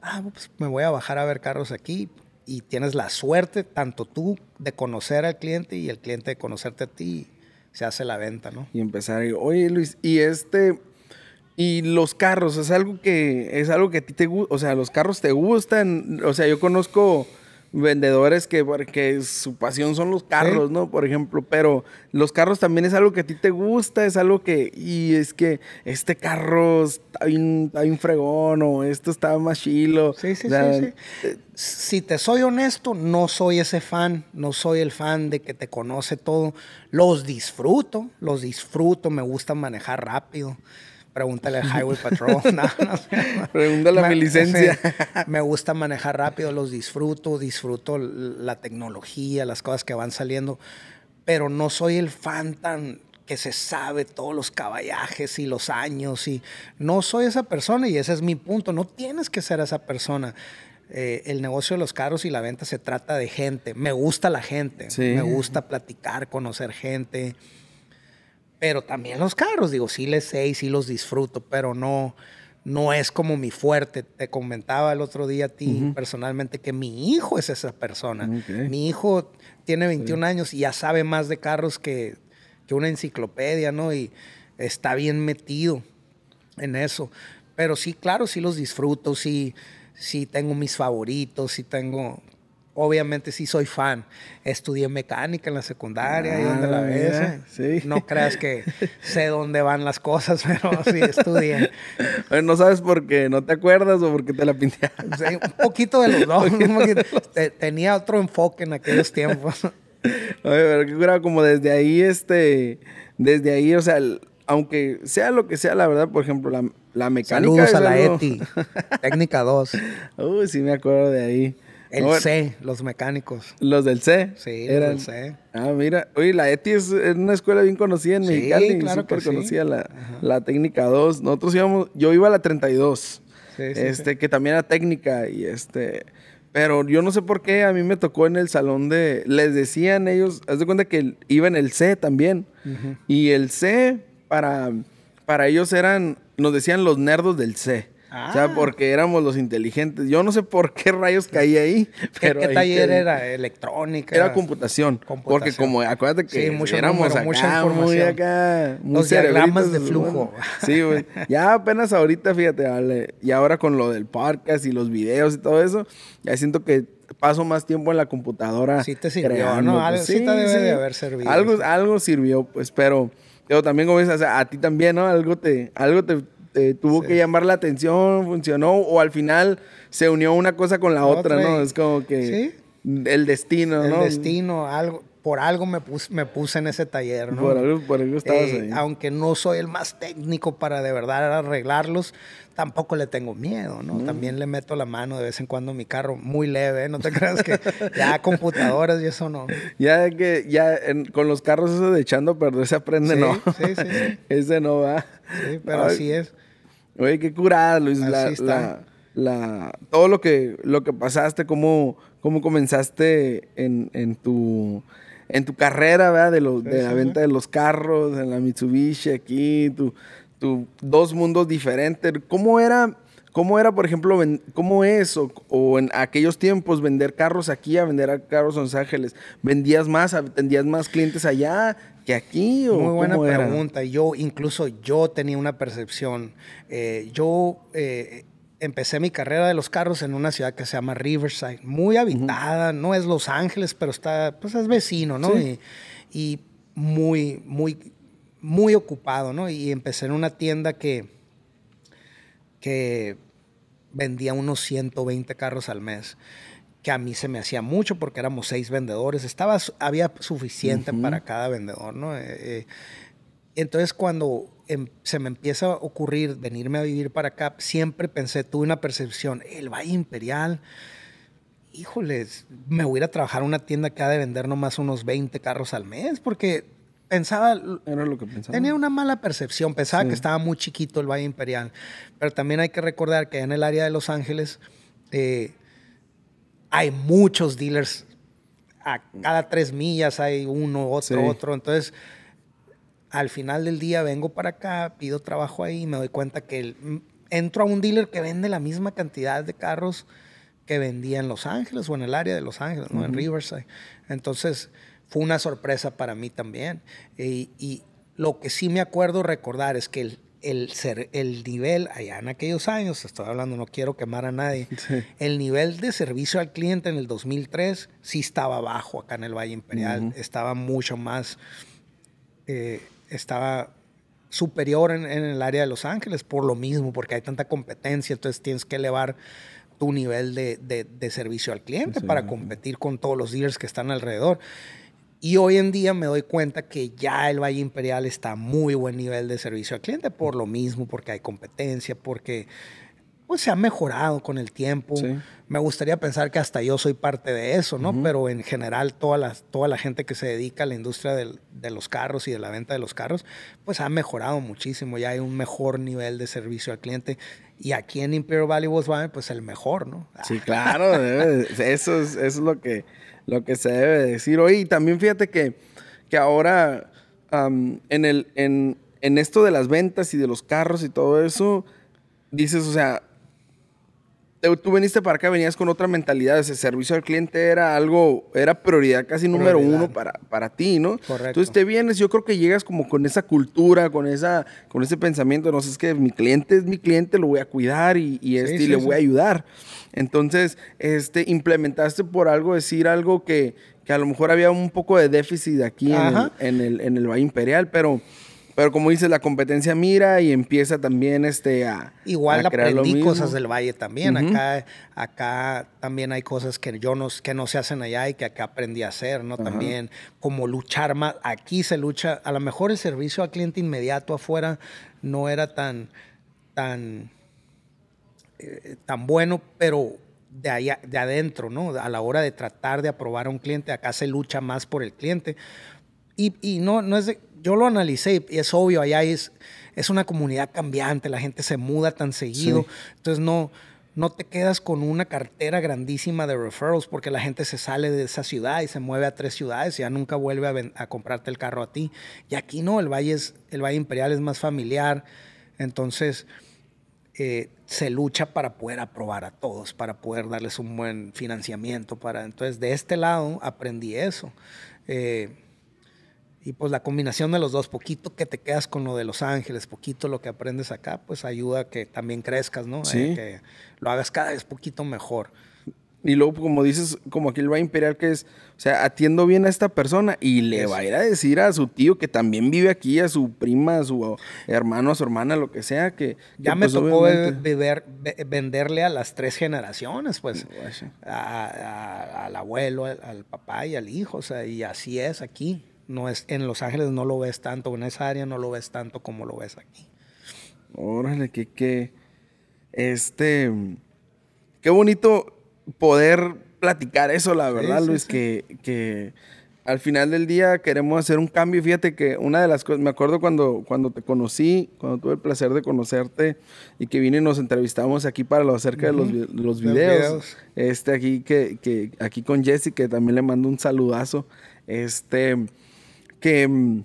ah, pues me voy a bajar a ver carros aquí. Y tienes la suerte, tanto tú, de conocer al cliente y el cliente de conocerte a ti. Se hace la venta, ¿no? Y empezar, y, oye Luis, y este, y los carros, es algo que, es algo que a ti te gusta, o sea, los carros te gustan, o sea, yo conozco vendedores que porque su pasión son los carros, ¿no? Por ejemplo, pero los carros también es algo que a ti te gusta, es algo que y es que este carro está bien, está fregón o esto está más chilo. Sí, sí, sí, si te soy honesto, no soy ese fan, no soy el fan de que te conoce todo. Los disfruto, los disfruto, me gusta manejar rápido. Pregúntale al Highway Patrol. Pregúntale a mi licencia. me gusta manejar rápido, los disfruto, disfruto la tecnología, las cosas que van saliendo, pero no soy el fan que se sabe todos los caballajes y los años y no soy esa persona y ese es mi punto, no tienes que ser esa persona. Eh, el negocio de los carros y la venta se trata de gente, me gusta la gente, me gusta platicar, conocer gente, pero también los carros, digo, sí les sé y sí los disfruto, pero no, no es como mi fuerte. Te comentaba el otro día a ti personalmente que mi hijo es esa persona. Mi hijo tiene 21 años y ya sabe más de carros que, que una enciclopedia, ¿no? Y está bien metido en eso. Pero sí, claro, sí los disfruto, sí, sí tengo mis favoritos, sí tengo, obviamente sí soy fan. Estudié mecánica en la secundaria, y ah, eh. No creas que sé dónde van las cosas, pero sí estudié. no sabes por qué, no te acuerdas o porque te la pinté. un poquito de los dos. Tenía otro enfoque en aquellos tiempos. Oye, pero como desde ahí, este, desde ahí, o sea, aunque sea lo que sea, la verdad, por ejemplo, la, mecánica. Saludos la ETI, técnica 2. Uy, sí me acuerdo de ahí. El C, los mecánicos. ¿Los del C? Sí, C. Ah, mira. Oye, la ETI es, una escuela bien conocida en sí, Claro que la, técnica 2. Nosotros íbamos, yo iba a la 32. este, que también era técnica y este... Pero yo no sé por qué a mí me tocó en el salón de... Les decían ellos, haz de cuenta que iba en el C también. Y el C para, para ellos eran, nos decían los nerdos del C. O sea, ah. porque éramos los inteligentes. Yo no sé por qué rayos caí ahí. Pero ¿Qué, taller era? ¿Electrónica? Era computación, Porque como, acuérdate que éramos acá, mucha información. muy acá, los diagramas de flujo. Sí, güey. ya apenas ahorita, fíjate, vale. Y ahora con lo del podcast y los videos y todo eso, ya siento que paso más tiempo en la computadora. Sí te sirvió, ¿no? Pues. algo sí, te debe de haber servido. Algo, algo sirvió, pues, pero... Pero también, como dices, a ti también, ¿no? Algo te, algo te, eh, tuvo que llamar la atención, funcionó, o al final se unió una cosa con la, otra, ¿no? Es como que el destino, ¿no? El destino, algo. Por algo me puse, me puse en ese taller, ¿no? Por algo, por algo eh, Aunque no soy el más técnico para de verdad arreglarlos, tampoco le tengo miedo, ¿no? Mm. También le meto la mano de vez en cuando a mi carro, muy leve, ¿eh? No te creas que ya computadoras y eso no. Ya que, ya con los carros eso de echando pero ese se aprende, ¿no? Sí, sí, Ese no va. Sí, pero así es. Oye, qué curada, Luis. todo lo que, lo que pasaste, cómo, cómo comenzaste en, tu en tu carrera, ¿verdad? De, de la venta de los carros, en la Mitsubishi aquí, tu, dos mundos diferentes. ¿Cómo era, cómo era por ejemplo, cómo es o, en aquellos tiempos vender carros aquí a vender a carros en Los Ángeles? ¿Vendías más, atendías más clientes allá? que aquí? ¿o Muy buena pregunta. Yo, incluso yo tenía una percepción. Eh, yo eh, empecé mi carrera de los carros en una ciudad que se llama Riverside, muy habitada, no es Los Ángeles, pero está, pues es vecino, ¿no? Y, muy, muy, muy ocupado, ¿no? Y empecé en una tienda que, que vendía unos 120 carros al mes que a mí se me hacía mucho porque éramos seis vendedores, estaba, había suficiente para cada vendedor, ¿no? Eh, eh, entonces cuando em, se me empieza a ocurrir venirme a vivir para acá, siempre pensé, tuve una percepción, el Valle Imperial, híjoles, me voy a ir a trabajar a una tienda que ha de vender nomás unos 20 carros al mes, porque pensaba, Era lo que pensaba. tenía una mala percepción, pensaba que estaba muy chiquito el Valle Imperial, pero también hay que recordar que en el área de Los Ángeles, eh, hay muchos dealers. A cada tres millas hay uno, otro, otro. Entonces, al final del día vengo para acá, pido trabajo ahí y me doy cuenta que entro a un dealer que vende la misma cantidad de carros que vendía en Los Ángeles o en el área de Los Ángeles, en Riverside. Entonces, fue una sorpresa para mí también. y, lo que sí me acuerdo recordar es que el, el, ser, el nivel, allá en aquellos años, estoy hablando, no quiero quemar a nadie, el nivel de servicio al cliente en el 2003 sí estaba bajo acá en el Valle Imperial, estaba mucho más, eh, estaba superior en, el área de Los Ángeles por lo mismo, porque hay tanta competencia, entonces tienes que elevar tu nivel de, servicio al cliente para competir con todos los dealers que están alrededor. Y hoy en día me doy cuenta que ya el Valle Imperial está a muy buen nivel de servicio al cliente por lo mismo, porque hay competencia, porque pues, se ha mejorado con el tiempo. Me gustaría pensar que hasta yo soy parte de eso, ¿no? Pero en general toda la, toda la gente que se dedica a la industria de los carros y de la venta de los carros, pues ha mejorado muchísimo. Ya hay un mejor nivel de servicio al cliente. Y aquí en Imperial Valley Volkswagen, pues el mejor, ¿no? Sí, claro. eso, eso es lo que lo que se debe decir hoy. Y también fíjate que, que ahora en, el, en, en esto de las ventas y de los carros y todo eso, dices, o sea, tú viniste para acá, venías con otra mentalidad. Ese servicio al cliente era algo, era prioridad casi número uno para, para ti, ¿no? Correcto. Entonces te vienes, yo creo que llegas como con esa cultura, con esa, con ese pensamiento, no sé, es que mi cliente es mi cliente, lo voy a cuidar y, y, este, le voy a ayudar. Entonces, este, implementaste por algo, decir algo que, a lo mejor había un poco de déficit aquí en en en el Valle Imperial, pero pero como dices, la competencia mira y empieza también este a igual aprendí cosas del valle también. Acá acá también hay cosas que yo no que no se hacen allá y que acá aprendí a hacer, ¿no? También como luchar más. Aquí se lucha, a lo mejor el servicio al cliente inmediato afuera no era tan tan eh, tan bueno, pero de, allá, de adentro, ¿no? A la hora de tratar de aprobar a un cliente, acá se lucha más por el cliente, y, y no, no es yo lo analicé y es obvio, allá es, es una comunidad cambiante, la gente se muda tan seguido, entonces no, no te quedas con una cartera grandísima de referrals porque la gente se sale de esa ciudad y se mueve a tres ciudades y ya nunca vuelve a, comprarte el carro a ti. Y aquí no, el Valle, es, el Valle Imperial es más familiar, entonces eh, se lucha para poder aprobar a todos, para poder darles un buen financiamiento. Para, entonces de este lado aprendí eso. Eh, y pues la combinación de los dos, poquito que te quedas con lo de Los Ángeles, poquito lo que aprendes acá, pues ayuda a que también crezcas, ¿no? Eh, que lo hagas cada vez poquito mejor. Y luego, como dices, como aquí le va a imperial, que es, o sea, atiendo bien a esta persona y le va a ir a decir a su tío que también vive aquí, a su prima, a su hermano, a su hermana, lo que sea, que... Ya me pues, tocó venderle a las tres generaciones, pues, a, al abuelo, al, al papá y al hijo, o sea, y así es aquí. No es, en Los Ángeles no lo ves tanto, en esa área no lo ves tanto como lo ves aquí. Órale, que, este, qué bonito poder platicar eso, la verdad, Luis, Que, que, al final del día queremos hacer un cambio. Fíjate que una de las cosas, me acuerdo cuando, cuando te conocí, cuando tuve el placer de conocerte y que vine y nos entrevistamos aquí para lo acerca de los, videos. Este aquí que, aquí con Jessy que también le mando un saludazo. Este Mm,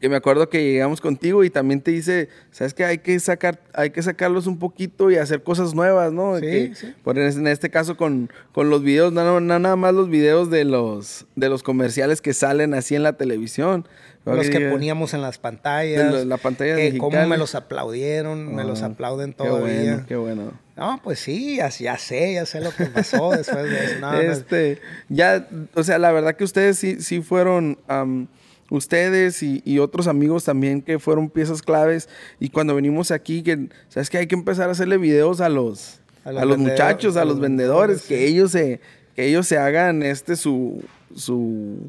que, me acuerdo que llegamos contigo y también te dice, sabes qué? hay que sacar, hay que sacarlos un poquito y hacer cosas nuevas, ¿no? Sí, sí. Por en, este caso con, los videos, no, nada más los videos de los, de los comerciales que salen así en la televisión. Los que, poníamos en las pantallas. En la pantalla cómo me los aplaudieron, me los ah, aplauden todo Qué bueno, qué bueno. No, pues sí, ya, sé, ya sé lo que pasó después de eso. Este, ya, o sea, la verdad que ustedes sí, sí fueron ustedes y, otros amigos también que fueron piezas claves. Y cuando venimos aquí, que, ¿sabes que Hay que empezar a hacerle videos a los, a los, muchachos, a, los, vendedores, que, ellos se, que ellos se hagan este su, su,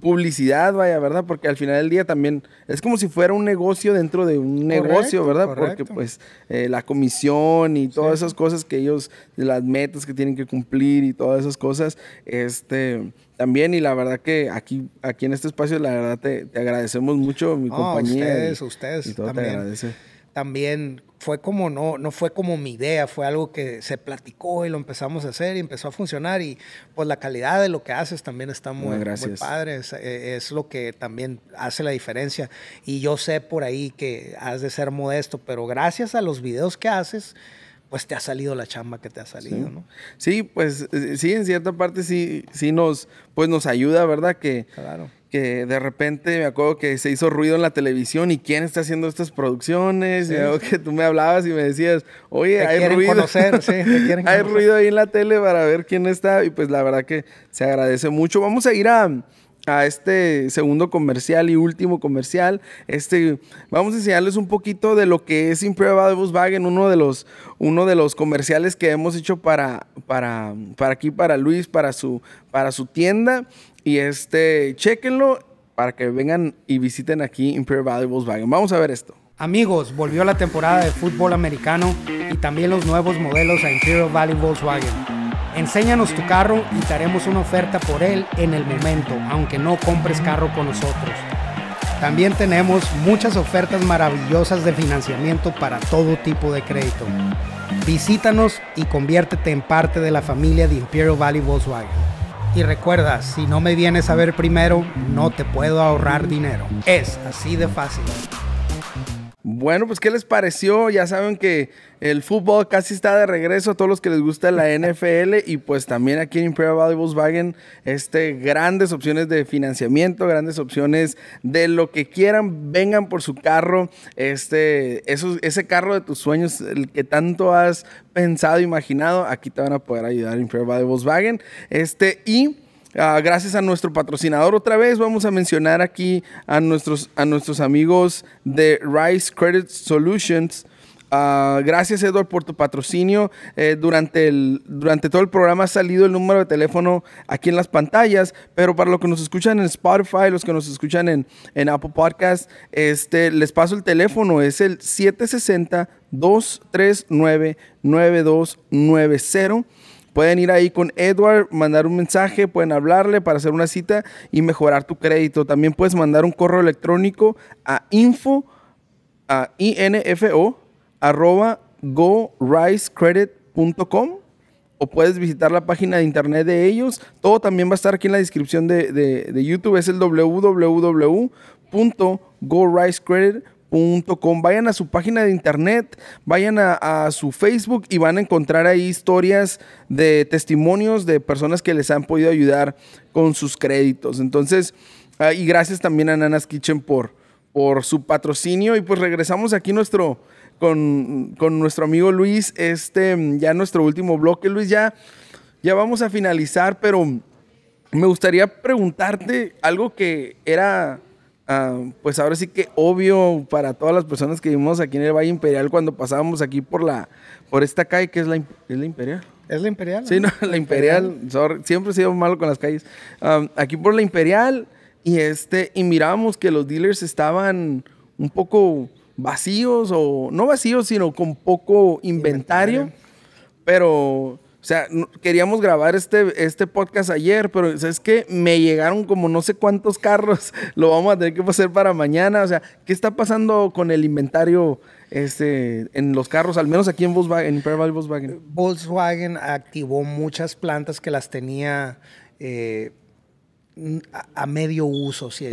publicidad, vaya, ¿verdad? Porque al final del día también es como si fuera un negocio dentro de un negocio, ¿verdad? Porque pues eh, la comisión y todas esas cosas que ellos, las metas que tienen que cumplir y todas esas cosas, este también y la verdad que aquí, aquí en este espacio la verdad te, agradecemos mucho mi oh, compañía. Ustedes, ustedes y todo también. agradece. También fue como no, no fue como mi idea, fue algo que se platicó y lo empezamos a hacer y empezó a funcionar y pues la calidad de lo que haces también está muy, padre, e, es, lo que también hace la diferencia y yo sé por ahí que has de ser modesto, pero gracias a los videos que haces, pues te ha salido la chamba que te ha salido, ¿no? Sí, pues eh, sí, en cierta parte sí, sí nos, pues nos ayuda, ¿verdad? Que, claro. que de repente me acuerdo que se hizo ruido en la televisión y quién está haciendo estas producciones, que tú me hablabas y me decías, oye, hay ruido. hay ruido ahí en la tele para ver quién está, y pues la verdad que se agradece mucho. Vamos a ir a a este segundo comercial y último comercial. Este, vamos a enseñarles un poquito de lo que es Imperial Volkswagen, uno de los, uno de los comerciales que hemos hecho para, para, para aquí, para Luis, para su, para su tienda. Y este, chequenlo para que vengan y visiten aquí Imperial Valley Volkswagen. Vamos a ver esto. Amigos, volvió la temporada de fútbol americano y también los nuevos modelos a Imperial Valley Volkswagen. Enséñanos tu carro y te haremos una oferta por él en el momento, aunque no compres carro con nosotros. También tenemos muchas ofertas maravillosas de financiamiento para todo tipo de crédito. Visítanos y conviértete en parte de la familia de Imperial Valley Volkswagen. Y recuerda, si no me vienes a ver primero, no te puedo ahorrar dinero. Es así de fácil. Bueno, pues ¿qué les pareció? Ya saben que el fútbol casi está de regreso a todos los que les gusta la NFL y pues también aquí en Imperial Valley Volkswagen, este, grandes opciones de financiamiento, grandes opciones de lo que quieran, vengan por su carro, este, ese carro de tus sueños, el que tanto has pensado, imaginado, aquí te van a poder ayudar Imperial Valley Volkswagen, este, y... Ah, gracias a nuestro patrocinador otra vez, vamos a mencionar aquí a nuestros, a nuestros amigos de Rice Credit Solutions. Ah, gracias Edward por tu patrocinio. Eh, durante, durante todo el programa ha salido el número de teléfono aquí en las pantallas, pero para los que nos escuchan en Spotify, los que nos escuchan en, en Apple Podcast, este, les paso el teléfono, es el 760 239 9290 Pueden ir ahí con Edward, mandar un mensaje, pueden hablarle para hacer una cita y mejorar tu crédito. También puedes mandar un correo electrónico a info, a info, arroba gorisecredit.com o puedes visitar la página de internet de ellos. Todo también va a estar aquí en la descripción de, YouTube. Es el www.gorisecredit.com .com. Vayan a su página de internet, vayan a, su Facebook y van a encontrar ahí historias de testimonios de personas que les han podido ayudar con sus créditos. Entonces, ah, y gracias también a Nanas Kitchen por, por su patrocinio. Y pues regresamos aquí nuestro, con, nuestro amigo Luis, este, ya nuestro último bloque. Luis, ya, ya vamos a finalizar, pero me gustaría preguntarte algo que era Ah, pues ahora sí que obvio para todas las personas que vivimos aquí en el Valle Imperial cuando pasábamos aquí por la por esta calle que es la, Imperial. Es la Imperial. Sí, la, Imperial. siempre he sido malo con las calles. Ah, aquí por la Imperial y este y mirábamos que los dealers estaban un poco vacíos o no vacíos, sino con poco inventario. Pero o sea, queríamos grabar este, este podcast ayer, pero es que me llegaron como no sé cuántos carros. Lo vamos a tener que hacer para mañana. O sea, ¿qué está pasando con el inventario este, en los carros? Al menos aquí en Volkswagen, en Imperial Volkswagen. Eh, Volkswagen activó muchas plantas que las tenía eh, a, medio uso, si,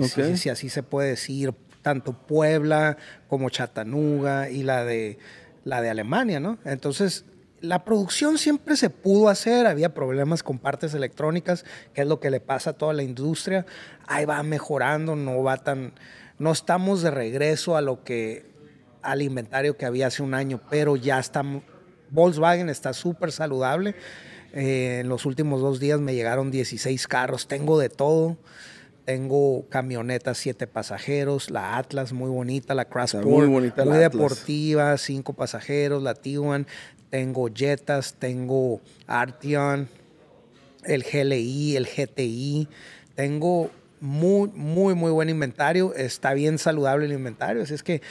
así se puede decir. Tanto Puebla como Chattanooga y la de la de Alemania, ¿no? Entonces la producción siempre se pudo hacer, había problemas con partes electrónicas, que es lo que le pasa a toda la industria. Ahí va mejorando, no va tan no estamos de regreso a lo que al inventario que había hace un año, pero ya estamos Volkswagen está súper saludable. Eh, en los últimos dos días me llegaron 16 carros, tengo de todo. Tengo camionetas, 7 pasajeros, la Atlas muy bonita, la Crossport muy, bonita, deportiva, 5 cinco pasajeros, la Tiguan, tengo Jetas, tengo Arteon, el GLI, el GTI. Tengo muy, muy, muy buen inventario. Está bien saludable el inventario. Así es que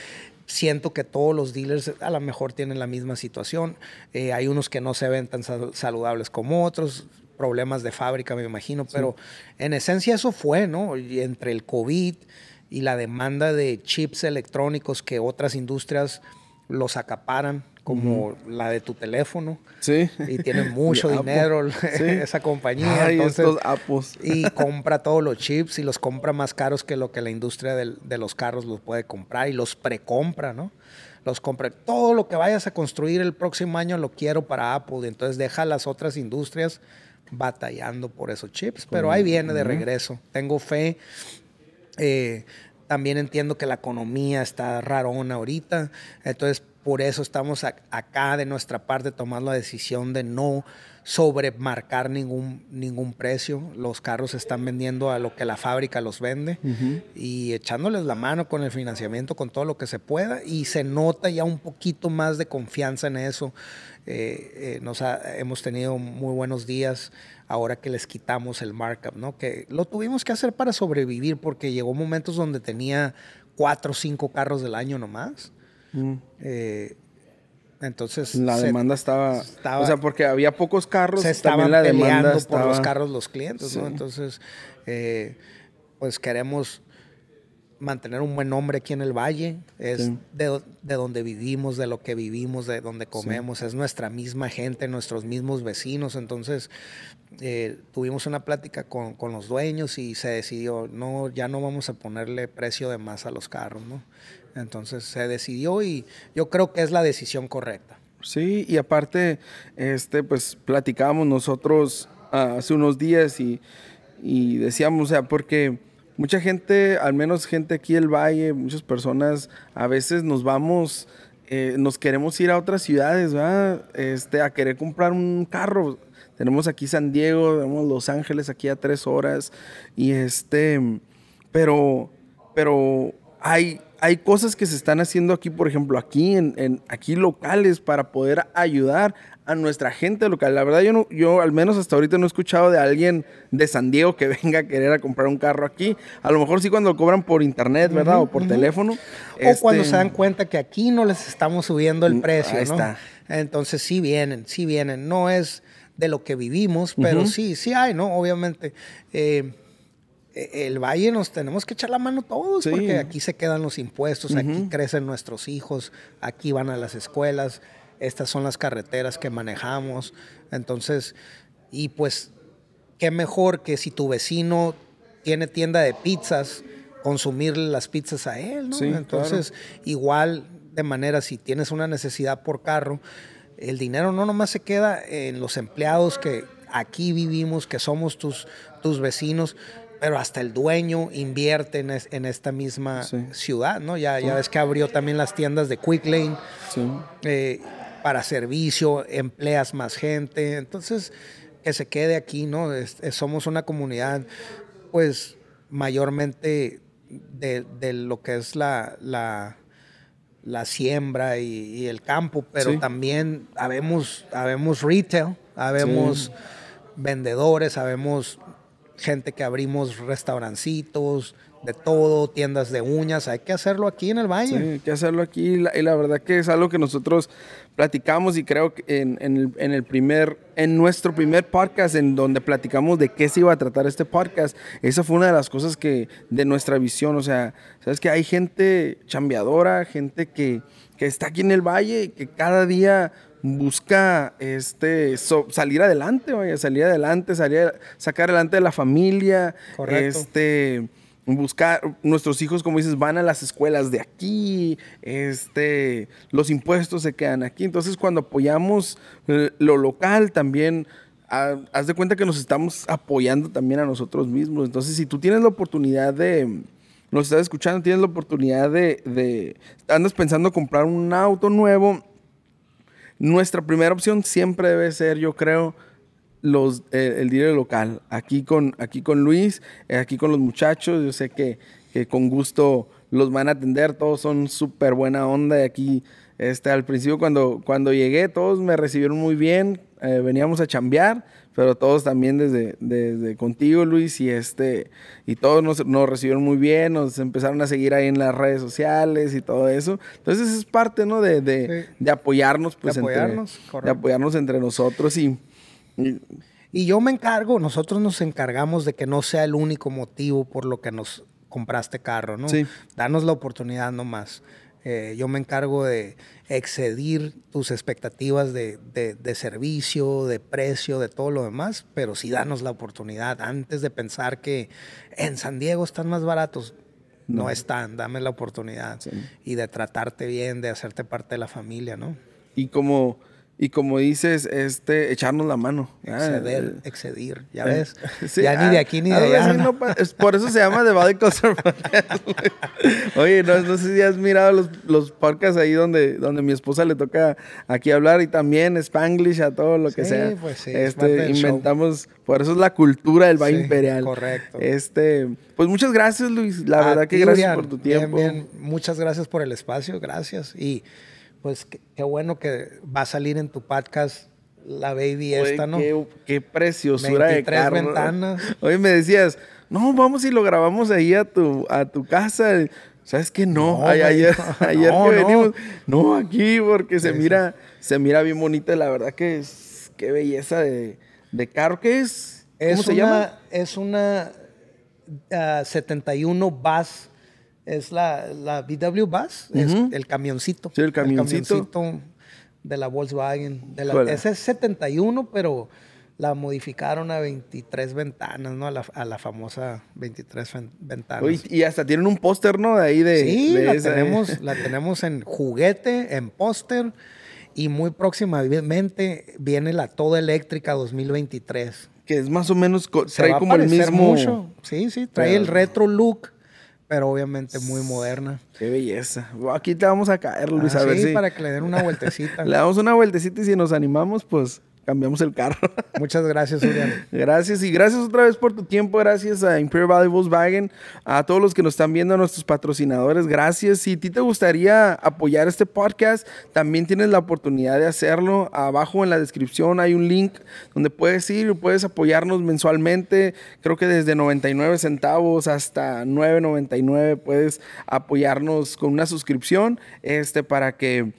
siento que todos los dealers a lo mejor tienen la misma situación. Eh, hay unos que no se ven tan saludables como otros problemas de fábrica, me imagino, pero en esencia eso fue, ¿no? entre el COVID y la demanda de chips electrónicos que otras industrias los acaparan, como la de tu teléfono. Sí. Y tiene mucho dinero esa compañía. y compra todos los chips y los compra más caros que lo que la industria de, los carros los puede comprar y los precompra, ¿no? Los compra. Todo lo que vayas a construir el próximo año lo quiero para Apple. Entonces deja a las otras industrias batallando por esos chips. pero ahí viene de regreso. Tengo fe. Eh, también entiendo que la economía está rarona ahorita. Entonces, por eso estamos acá de nuestra parte tomando la decisión de no sobremarcar ningún, ningún precio. Los carros se están vendiendo a lo que la fábrica los vende y echándoles la mano con el financiamiento, con todo lo que se pueda. Y se nota ya un poquito más de confianza en eso. Eh, eh, hemos tenido muy buenos días ahora que les quitamos el markup, ¿no? Que lo tuvimos que hacer para sobrevivir porque llegó momentos donde tenía cuatro o cinco carros del año nomás Mm. Eh, entonces. La demanda estaba, O sea, porque había pocos carros. Se estaban la demanda por los carros los clientes, ¿no? Entonces, eh, pues queremos mantener un buen nombre aquí en el valle, es de, donde vivimos, de lo que vivimos, de donde comemos, es nuestra misma gente, nuestros mismos vecinos. Entonces, eh, tuvimos una plática con, con, los dueños y se decidió, no, ya no vamos a ponerle precio de más a los carros, ¿no? Entonces se decidió y yo creo que es la decisión correcta. Sí, y aparte, este, pues platicábamos nosotros ah, hace unos días y, y decíamos, o sea, porque mucha gente, al menos gente aquí del valle, muchas personas, a veces nos vamos, eh, nos queremos ir a otras ciudades, ¿verdad? Este, a querer comprar un carro. Tenemos aquí San Diego, tenemos Los Ángeles aquí a tres horas. Y este, pero, pero hay, hay cosas que se están haciendo aquí, por ejemplo, aquí, en, aquí locales, para poder ayudar a nuestra gente local. La verdad, yo, yo al menos hasta ahorita no he escuchado de alguien de San Diego que venga a querer a comprar un carro aquí. A lo mejor sí cuando lo cobran por internet, ¿verdad? o por teléfono. O cuando este, se dan cuenta que aquí no les estamos subiendo el mm, precio, Ahí está. Entonces sí vienen, sí vienen. No es de lo que vivimos, pero sí, sí hay, ¿no? Obviamente. Eh, eh, el valle nos tenemos que echar la mano todos, porque aquí se quedan los impuestos, aquí crecen nuestros hijos, aquí van a las escuelas, estas son las carreteras que manejamos. Entonces, y pues, qué mejor que si tu vecino tiene tienda de pizzas, consumirle las pizzas a él, ¿no? Entonces, igual de manera, si tienes una necesidad por carro, el dinero no nomás se queda en los empleados que aquí vivimos, que somos tus, tus vecinos, pero hasta el dueño invierte en, esta misma ciudad, ¿no? Ya, ya ves que abrió también las tiendas de Quick Lane eh, para servicio, empleas más gente. Entonces, que se quede aquí, ¿no? somos una comunidad, pues, mayormente de, lo que es la, la, siembra y, el campo, pero también habemos, habemos retail, habemos vendedores, sabemos gente que abrimos restaurancitos, de todo, tiendas de uñas, hay que hacerlo aquí en el valle. Sí, hay que hacerlo aquí y la, verdad que es algo que nosotros platicamos y creo que en, el, primer, en nuestro primer podcast en donde platicamos de qué se iba a tratar este podcast, esa fue una de las cosas que de nuestra visión, o sea, sabes que hay gente chambeadora, gente que, que está aquí en el valle, y que cada día busca este salir adelante, oye, salir adelante, salir, sacar adelante de la familia, este buscar nuestros hijos como dices van a las escuelas de aquí, este los impuestos se quedan aquí. Entonces, cuando apoyamos eh, lo local también haz de cuenta que nos estamos apoyando también a nosotros mismos. Entonces, si tú tienes la oportunidad de nos estás escuchando, tienes la oportunidad de, de andas pensando comprar un auto nuevo, nuestra primera opción siempre debe ser, yo creo, los, eh, el dinero local. Aquí con, aquí con Luis, eh, aquí con los muchachos, yo sé que, que, con gusto los van a atender, todos son súper buena onda. Y aquí, este, al principio cuando, cuando llegué, todos me recibieron muy bien, eh, veníamos a chambear pero todos también desde, desde contigo, Luis, y este, y todos nos, recibieron muy bien, nos empezaron a seguir ahí en las redes sociales y todo eso. Entonces es parte, ¿no? De, apoyarnos, pues, entre, nosotros y, y... yo me encargo, nosotros nos encargamos de que no sea el único motivo por lo que nos compraste carro, ¿no? Sí. Danos la oportunidad nomás. Eh, yo me encargo de excedir tus expectativas de, servicio, de precio, de todo lo demás, pero sí danos la oportunidad antes de pensar que en San Diego están más baratos. No, están, dame la oportunidad y de tratarte bien, de hacerte parte de la familia, ¿no? Y como y como dices, este, echarnos la mano. Exceder, excedir, ya ves. ya ni de ah, aquí ni ah, de allá. por eso se llama The Valley Culture Oye, no, sé si has mirado los, los, podcasts ahí donde, donde mi esposa le toca aquí hablar y también Spanglish a todo lo que sí, sea. Pues sí, este, inventamos, por eso es la cultura del Valle Imperial. Correcto. Este, pues muchas gracias, Luis. La verdad que gracias por tu tiempo. Bien, Muchas gracias por el espacio, gracias. Y pues qué, bueno que va a salir en tu podcast la baby esta, ¿no? Qué, qué preciosura de carro. ventanas. Oye, me decías, no, vamos y lo grabamos ahí a tu, a tu casa. ¿Sabes qué? No, ayer, que venimos, no aquí, porque se mira, se mira bien bonita, la verdad que es, qué belleza de, de carro. que es? ¿Cómo se llama? Es una 71 ah, Bass es la, la VW Bus, es el camioncito. Sí, el camioncito. El camioncito de la Volkswagen. De la, ese es 71, pero la modificaron a 23 ventanas, ¿no? A la, a la famosa 23 ventanas. y hasta tienen un póster, ¿no? De ahí de. Sí, la, ¿eh? tenemos, la tenemos en juguete, en póster. Y muy próximamente viene la toda eléctrica 2023. Que es más o menos, trae como el mismo. Mucho. Sí, sí, trae el retro look pero obviamente muy moderna. Qué belleza. Aquí te vamos a caer, Luis, a ah, si... para que le den una vueltecita. le damos una vueltecita y si nos animamos, pues cambiamos el carro. Muchas gracias, Julián. gracias y gracias otra vez por tu tiempo. Gracias a Imperial Valley Volkswagen, a todos los que nos están viendo, a nuestros patrocinadores. Gracias. Si a ti te gustaría apoyar este podcast, también tienes la oportunidad de hacerlo. Abajo en la descripción hay un link donde puedes ir y puedes apoyarnos mensualmente. Creo que desde 99 centavos hasta 9.99 puedes apoyarnos con una suscripción este, para que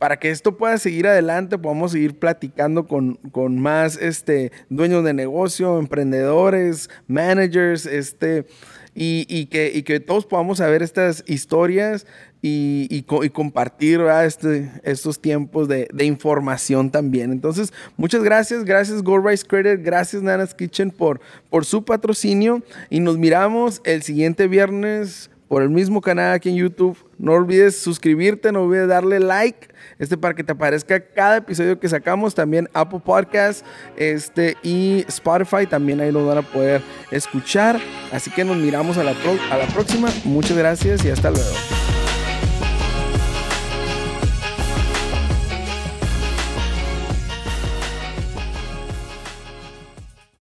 para que esto pueda seguir adelante, podamos seguir platicando con, con más este, dueños de negocio, emprendedores, managers, este, y, que, que todos podamos saber estas historias y, y, compartir este, estos tiempos de, información también. Entonces, muchas gracias, gracias Gold Rice Credit, gracias Nana's Kitchen por, por su patrocinio y nos miramos el siguiente viernes por el mismo canal aquí en YouTube. No olvides suscribirte, no olvides darle like, este para que te aparezca cada episodio que sacamos, también Apple Podcast, este y Spotify, también ahí lo van a poder escuchar. Así que nos miramos a la, a la próxima. Muchas gracias y hasta luego.